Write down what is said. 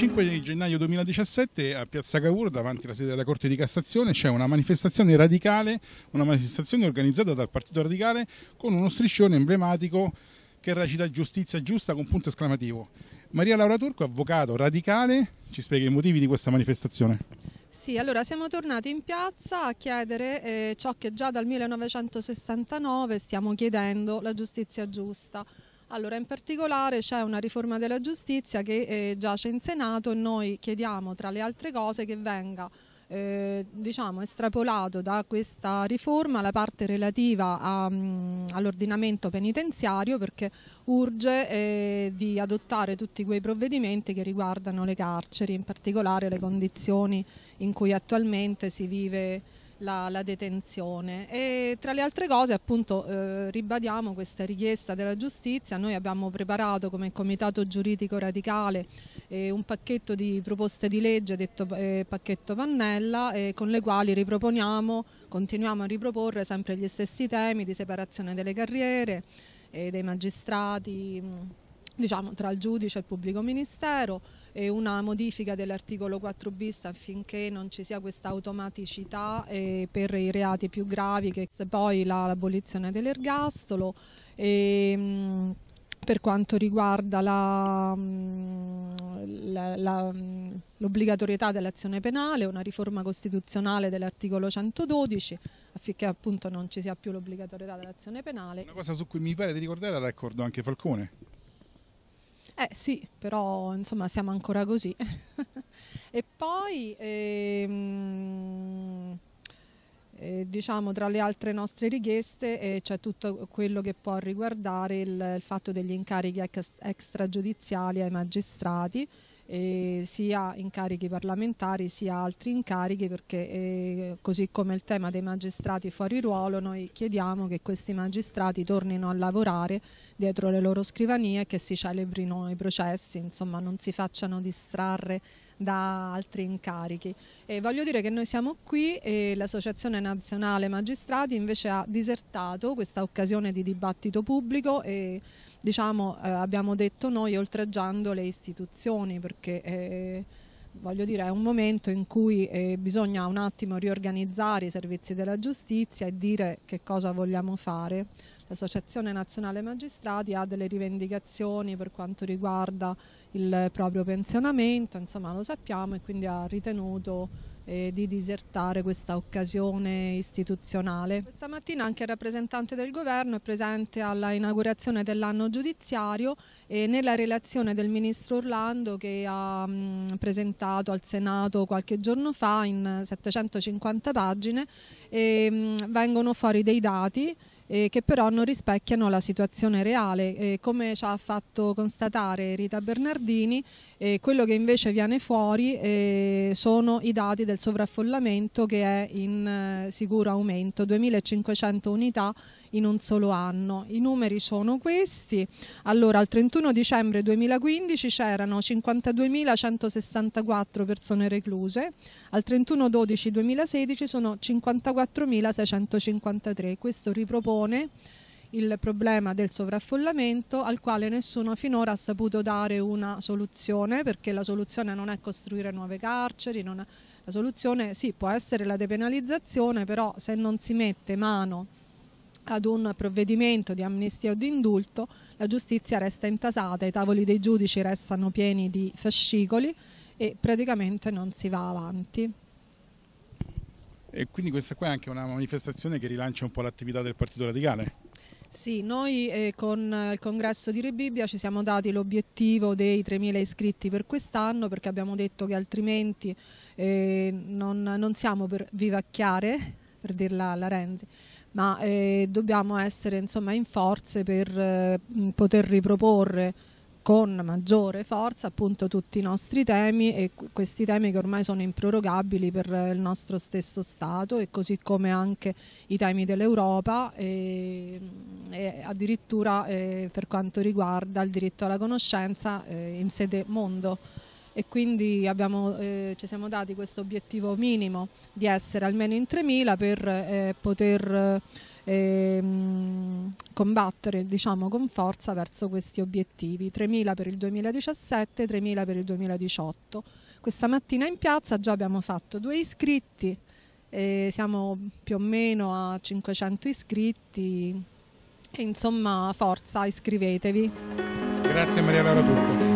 25 gennaio 2017 a Piazza Cavour, davanti alla sede della Corte di Cassazione, c'è una manifestazione radicale, una manifestazione organizzata dal Partito Radicale con uno striscione emblematico che recita giustizia giusta con punto esclamativo. Maria Laura Turco, avvocato radicale, ci spiega i motivi di questa manifestazione. Sì, allora siamo tornati in piazza a chiedere eh, ciò che già dal 1969 stiamo chiedendo, la giustizia giusta. Allora, in particolare c'è una riforma della giustizia che eh, giace in Senato e noi chiediamo, tra le altre cose, che venga eh, diciamo, estrapolato da questa riforma la parte relativa mm, all'ordinamento penitenziario perché urge eh, di adottare tutti quei provvedimenti che riguardano le carceri, in particolare le condizioni in cui attualmente si vive la, la detenzione. E tra le altre cose appunto eh, ribadiamo questa richiesta della giustizia, noi abbiamo preparato come comitato giuridico radicale eh, un pacchetto di proposte di legge, detto eh, pacchetto Pannella, eh, con le quali riproponiamo, continuiamo a riproporre sempre gli stessi temi di separazione delle carriere, eh, dei magistrati. Mm, diciamo, tra il giudice e il pubblico ministero e una modifica dell'articolo 4 bis affinché non ci sia questa automaticità eh, per i reati più gravi che poi l'abolizione dell'ergastolo e, ehm, mh, per quanto riguarda mm, mm, l'obbligatorietà dell'azione penale, una riforma costituzionale dell'articolo 112 affinché appunto non ci sia più l'obbligatorietà dell'azione penale. Una cosa su cui mi pare di ricordare era il anche Falcone. Eh sì, però insomma siamo ancora così. e poi ehm, eh, diciamo tra le altre nostre richieste eh, c'è tutto quello che può riguardare il, il fatto degli incarichi ex, extragiudiziali ai magistrati eh, sia incarichi parlamentari sia altri incarichi perché eh, così come il tema dei magistrati fuori ruolo noi chiediamo che questi magistrati tornino a lavorare dietro le loro scrivanie e che si celebrino i processi, insomma non si facciano distrarre da altri incarichi. E voglio dire che noi siamo qui e l'Associazione Nazionale Magistrati invece ha disertato questa occasione di dibattito pubblico e diciamo eh, abbiamo detto noi oltreggiando le istituzioni perché eh, voglio dire, è un momento in cui eh, bisogna un attimo riorganizzare i servizi della giustizia e dire che cosa vogliamo fare. L'Associazione Nazionale Magistrati ha delle rivendicazioni per quanto riguarda il proprio pensionamento, insomma lo sappiamo e quindi ha ritenuto eh, di disertare questa occasione istituzionale. Questa mattina anche il rappresentante del governo è presente alla inaugurazione dell'anno giudiziario e nella relazione del ministro Orlando che ha mh, presentato al Senato qualche giorno fa in 750 pagine e, ehm, mh, vengono fuori dei dati eh, che però non rispecchiano la situazione reale. Eh, come ci ha fatto constatare Rita Bernardini, eh, quello che invece viene fuori eh, sono i dati del sovraffollamento che è in eh, sicuro aumento, 2500 unità in un solo anno. I numeri sono questi. Allora, al 31 dicembre 2015 c'erano 52.164 persone recluse, al 31 12 2016 sono 54.653. Questo ripropone il problema del sovraffollamento al quale nessuno finora ha saputo dare una soluzione perché la soluzione non è costruire nuove carceri, non è... la soluzione sì può essere la depenalizzazione però se non si mette mano ad un provvedimento di amnistia o di indulto, la giustizia resta intasata, i tavoli dei giudici restano pieni di fascicoli e praticamente non si va avanti. E quindi questa qua è anche una manifestazione che rilancia un po' l'attività del Partito Radicale? Sì, noi eh, con il congresso di Rebibbia ci siamo dati l'obiettivo dei 3.000 iscritti per quest'anno perché abbiamo detto che altrimenti eh, non, non siamo per vivacchiare per dirla alla Renzi, ma eh, dobbiamo essere insomma, in forze per eh, poter riproporre con maggiore forza appunto tutti i nostri temi e questi temi che ormai sono improrogabili per eh, il nostro stesso Stato e così come anche i temi dell'Europa e, e, addirittura eh, per quanto riguarda il diritto alla conoscenza eh, in sede mondo e quindi abbiamo, eh, ci siamo dati questo obiettivo minimo di essere almeno in 3.000 per eh, poter eh, combattere diciamo, con forza verso questi obiettivi. 3.000 per il 2017, 3.000 per il 2018. Questa mattina in piazza già abbiamo fatto due iscritti, siamo più o meno a 500 iscritti, insomma forza iscrivetevi. Grazie Maria Laura Turco.